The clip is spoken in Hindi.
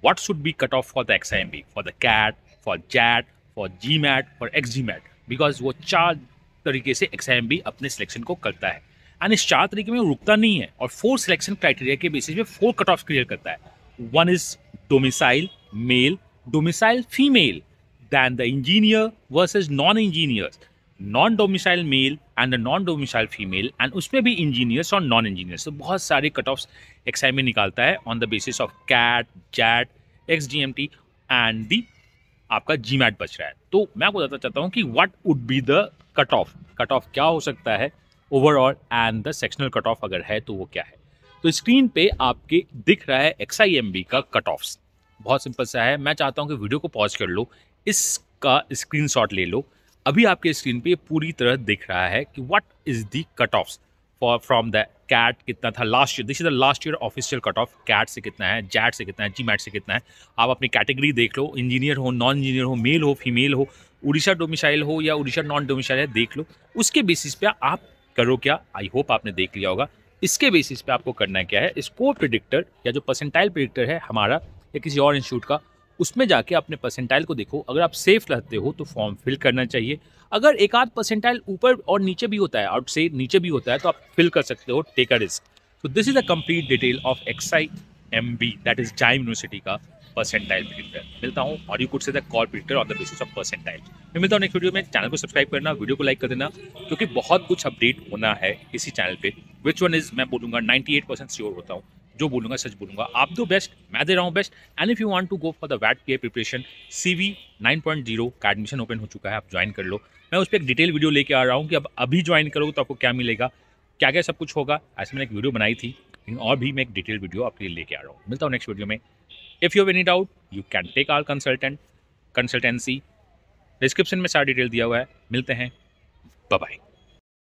what should be cut off for the XIMB, for the CAT, for JAT, for GMAT, for XGMAT, because वो चार तरीके से XIMB अपने selection को करता है एंड इस चार तरीके में वो रुकता नहीं है और फोर सिलेक्शन क्राइटेरिया के बेसिस पे फोर कट ऑफ क्लियर करता है one is domicile male, domicile female, then the engineer versus non engineer non domicile male and the non domicile female and उसमें भी इंजीनियर्स और नॉन इंजीनियर्स तो बहुत सारे कट ऑफ एक्साइम निकालता है on the basis of CAT XAT X D M T and the आपका जी मैट बच रहा है तो मैं आपको बताना चाहता हूँ कि what would be the cut off cut off क्या हो सकता है overall and the sectional cut off अगर है तो वो क्या है तो स्क्रीन पे आपके दिख रहा है एक्स आई एम बी का कट ऑफ बहुत सिंपल सा है मैं चाहता हूँ कि वीडियो को पॉज कर लो इसका स्क्रीन शॉट ले लो अभी आपके स्क्रीन पे पूरी तरह दिख रहा है कि what is the cut off for from the CAT कितना था last year this is the last year official cut off CAT से कितना है जैट से कितना है जी मैट से कितना है आप अपनी कैटेगरी देख लो इंजीनियर हो नॉन इंजीनियर हो मेल हो फीमेल हो उड़ीसा डोमिसाइल हो या उड़ीसा नॉन डोमिसाइल है देख लो उसके बेसिस पे आप करो क्या आई होप आपने देख लिया होगा इसके बेसिस पे आपको करना क्या है स्कोर प्रिडिक्टर या जो परसेंटाइल प्रिडिक्टर है हमारा या किसी और इंस्टीट्यूट का उसमें जाके अपने परसेंटाइल को देखो अगर आप सेफ रहते हो तो फॉर्म फिल करना चाहिए अगर एक आध परसेंटाइल ऊपर और नीचे भी होता है आउट से नीचे भी होता है तो आप फिल कर सकते हो टेक अ रिस्क तो this is a complete detail of XI M B that is XIM university का परसेंटाइल प्रिंटर मिलता हूँ और you could say call printer on the basis of percentile मैं मिलता हूँ नेक्स्ट वीडियो में चैनल को सब्सक्राइब करना वीडियो को लाइक कर देना क्योंकि बहुत कुछ अपडेट होना है इसी चैनल पे विच वन इज़ मैं बोलूंगा बोलूँगा एट परसेंट श्योर होता हूँ जो बोलूँगा सच बोलूँगा आप दो बेस्ट मैं दे रहा हूँ best and if you want to go for the वैट P preparation C V nine point zero का एडमिशन ओपन हो चुका है आप ज्वाइन कर लो मैं उस पर एक डिटेल वीडियो लेके आ रहा हूँ कि अब अभी ज्वाइन करोगे तो आपको क्या मिलेगा क्या क्या सब कुछ होगा ऐसे मैंने एक वीडियो बनाई थी लेकिन और भी मैं एक डिटेल वीडियो आपके लिए लेके आ रहा हूँ मिलता हूँ नेक्स्ट वीडियो में if you have any doubt you can take our consultant consultancy description में सारा डिटेल दिया हुआ है मिलते हैं बाय